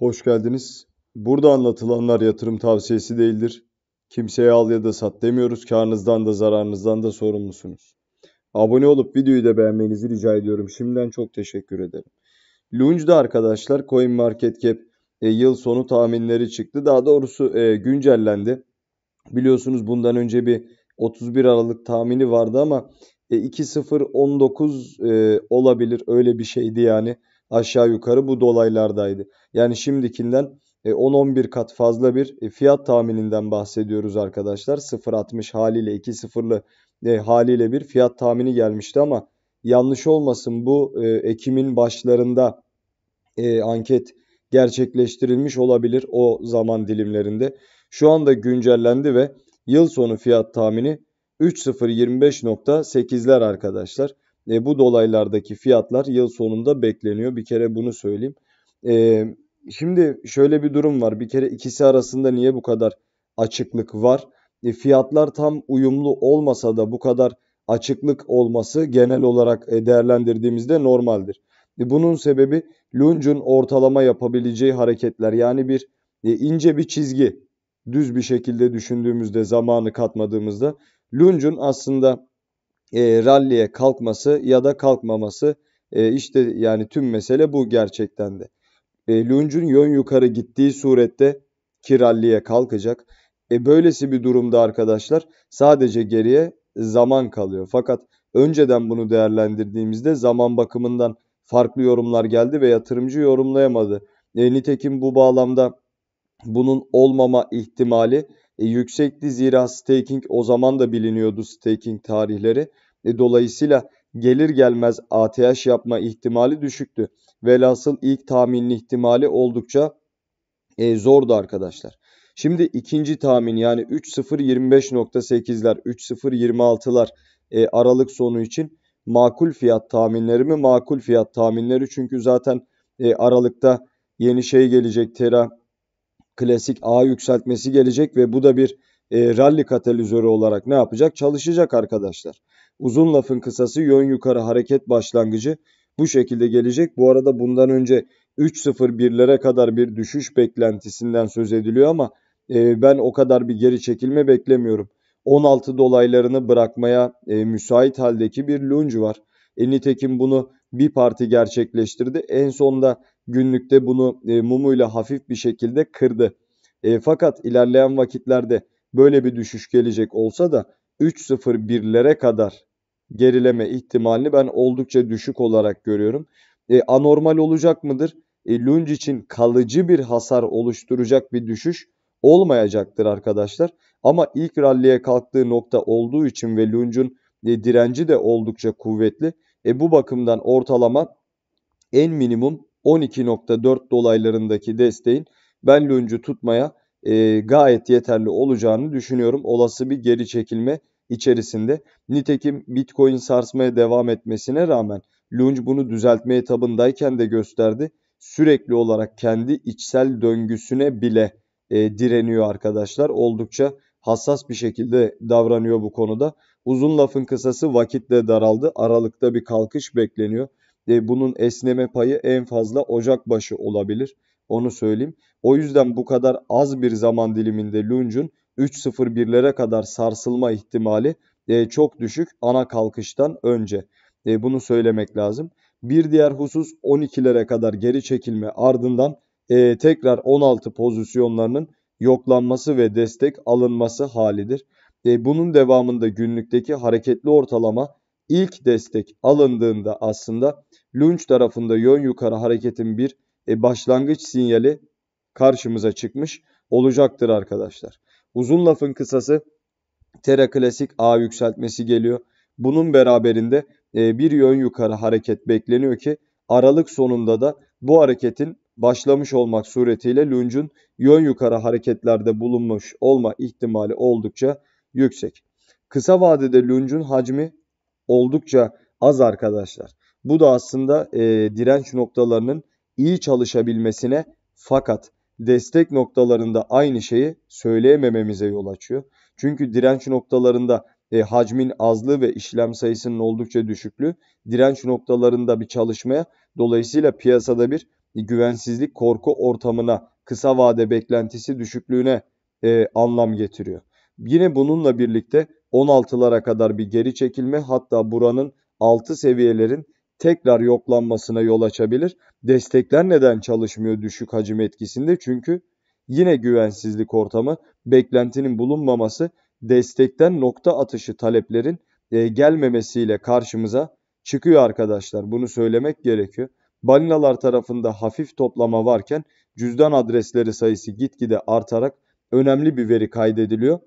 Hoş geldiniz. Burada anlatılanlar yatırım tavsiyesi değildir. Kimseye al ya da sat demiyoruz. Karnınızdan da zararınızdan da sorumlusunuz. Abone olup videoyu da beğenmenizi rica ediyorum. Şimdiden çok teşekkür ederim. Lunch'da arkadaşlar CoinMarketCap e, yıl sonu tahminleri çıktı. Daha doğrusu e, güncellendi. Biliyorsunuz bundan önce bir 31 Aralık tahmini vardı ama e, 2.019 e, olabilir öyle bir şeydi yani aşağı yukarı bu dolaylardaydı. Yani şimdikinden 10-11 e, kat fazla bir e, fiyat tahmininden bahsediyoruz arkadaşlar. 0.60 haliyle 2.0'lı e, haliyle bir fiyat tahmini gelmişti ama yanlış olmasın bu Ekim'in başlarında anket gerçekleştirilmiş olabilir o zaman dilimlerinde. Şu anda güncellendi ve yıl sonu fiyat tahmini 3025.8'ler arkadaşlar e, bu dolaylardaki fiyatlar yıl sonunda bekleniyor. Bir kere bunu söyleyeyim. E, şimdi şöyle bir durum var. Bir kere ikisi arasında niye bu kadar açıklık var? E, fiyatlar tam uyumlu olmasa da bu kadar açıklık olması genel olarak e, değerlendirdiğimizde normaldir. E, bunun sebebi Lunge'un ortalama yapabileceği hareketler yani bir e, ince bir çizgi düz bir şekilde düşündüğümüzde zamanı katmadığımızda Lunge'un aslında e, ralliye kalkması ya da kalkmaması e, işte yani tüm mesele bu gerçekten de. E, Lunge'un yön yukarı gittiği surette ki ralliye kalkacak. E, böylesi bir durumda arkadaşlar sadece geriye zaman kalıyor. Fakat önceden bunu değerlendirdiğimizde zaman bakımından farklı yorumlar geldi ve yatırımcı yorumlayamadı. E, nitekim bu bağlamda bunun olmama ihtimali e, yüksekti zira staking o zaman da biliniyordu staking tarihleri. E, dolayısıyla gelir gelmez ATH yapma ihtimali düşüktü. Velhasıl ilk tahminin ihtimali oldukça e, zordu arkadaşlar. Şimdi ikinci tahmin yani 3.025.8'ler 3.026'lar e, Aralık sonu için makul fiyat tahminleri mi? Makul fiyat tahminleri çünkü zaten e, Aralık'ta yeni şey gelecek Terra klasik A yükseltmesi gelecek ve bu da bir e, rally katalizörü olarak ne yapacak? Çalışacak arkadaşlar. Uzun lafın kısası yön yukarı hareket başlangıcı bu şekilde gelecek. Bu arada bundan önce 3.01'lere kadar bir düşüş beklentisinden söz ediliyor ama e, ben o kadar bir geri çekilme beklemiyorum. 16 dolaylarını bırakmaya e, müsait haldeki bir lunge var. E, nitekim bunu bir parti gerçekleştirdi. En sonda günlükte bunu e, mumuyla hafif bir şekilde kırdı. E, fakat ilerleyen vakitlerde böyle bir düşüş gelecek olsa da 3.01'lere kadar gerileme ihtimalini ben oldukça düşük olarak görüyorum. E, anormal olacak mıdır? E, Lunge için kalıcı bir hasar oluşturacak bir düşüş olmayacaktır arkadaşlar. Ama ilk ralliye kalktığı nokta olduğu için ve Lunge'un e, direnci de oldukça kuvvetli. E, bu bakımdan ortalama en minimum 12.4 dolaylarındaki desteğin ben lunge'u tutmaya e, gayet yeterli olacağını düşünüyorum. Olası bir geri çekilme içerisinde. Nitekim Bitcoin sarsmaya devam etmesine rağmen lunge bunu düzeltme etabındayken de gösterdi. Sürekli olarak kendi içsel döngüsüne bile e, direniyor arkadaşlar. Oldukça hassas bir şekilde davranıyor bu konuda. Uzun lafın kısası vakitle daraldı. Aralıkta bir kalkış bekleniyor e, bunun esneme payı en fazla Ocak başı olabilir. Onu söyleyeyim. O yüzden bu kadar az bir zaman diliminde Lunge'un 3.01'lere kadar sarsılma ihtimali e, çok düşük ana kalkıştan önce. E, bunu söylemek lazım. Bir diğer husus 12'lere kadar geri çekilme ardından e, tekrar 16 pozisyonlarının yoklanması ve destek alınması halidir. E, bunun devamında günlükteki hareketli ortalama ilk destek alındığında aslında lunge tarafında yön yukarı hareketin bir e, başlangıç sinyali karşımıza çıkmış olacaktır arkadaşlar. Uzun lafın kısası Tera Klasik A yükseltmesi geliyor. Bunun beraberinde e, bir yön yukarı hareket bekleniyor ki Aralık sonunda da bu hareketin başlamış olmak suretiyle lunge'un yön yukarı hareketlerde bulunmuş olma ihtimali oldukça yüksek. Kısa vadede lunge'un hacmi oldukça az arkadaşlar. Bu da aslında e, direnç noktalarının iyi çalışabilmesine fakat destek noktalarında aynı şeyi söyleyemememize yol açıyor. Çünkü direnç noktalarında e, hacmin azlığı ve işlem sayısının oldukça düşüklüğü direnç noktalarında bir çalışmaya dolayısıyla piyasada bir güvensizlik korku ortamına kısa vade beklentisi düşüklüğüne e, anlam getiriyor. Yine bununla birlikte 16'lara kadar bir geri çekilme hatta buranın altı seviyelerin tekrar yoklanmasına yol açabilir. Destekler neden çalışmıyor düşük hacim etkisinde? Çünkü yine güvensizlik ortamı, beklentinin bulunmaması, destekten nokta atışı taleplerin e, gelmemesiyle karşımıza çıkıyor arkadaşlar. Bunu söylemek gerekiyor. Balinalar tarafında hafif toplama varken cüzdan adresleri sayısı gitgide artarak önemli bir veri kaydediliyor.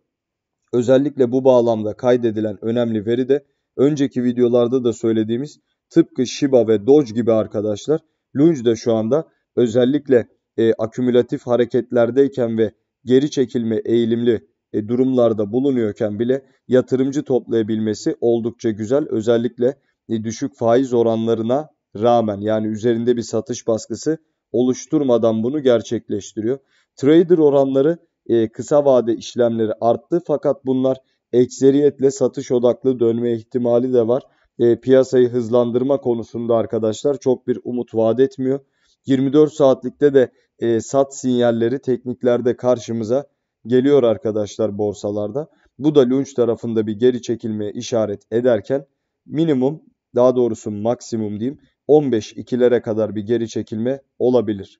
Özellikle bu bağlamda kaydedilen önemli veri de önceki videolarda da söylediğimiz tıpkı Shiba ve Doge gibi arkadaşlar Lunge de şu anda özellikle e, akümülatif hareketlerdeyken ve geri çekilme eğilimli e, durumlarda bulunuyorken bile yatırımcı toplayabilmesi oldukça güzel. Özellikle e, düşük faiz oranlarına rağmen yani üzerinde bir satış baskısı oluşturmadan bunu gerçekleştiriyor. Trader oranları e, kısa vade işlemleri arttı fakat bunlar ekseriyetle satış odaklı dönme ihtimali de var. E, piyasayı hızlandırma konusunda arkadaşlar çok bir umut vaat etmiyor. 24 saatlikte de e, sat sinyalleri tekniklerde karşımıza geliyor arkadaşlar borsalarda. Bu da lunch tarafında bir geri çekilmeye işaret ederken minimum daha doğrusu maksimum diyeyim 15 ikilere kadar bir geri çekilme olabilir.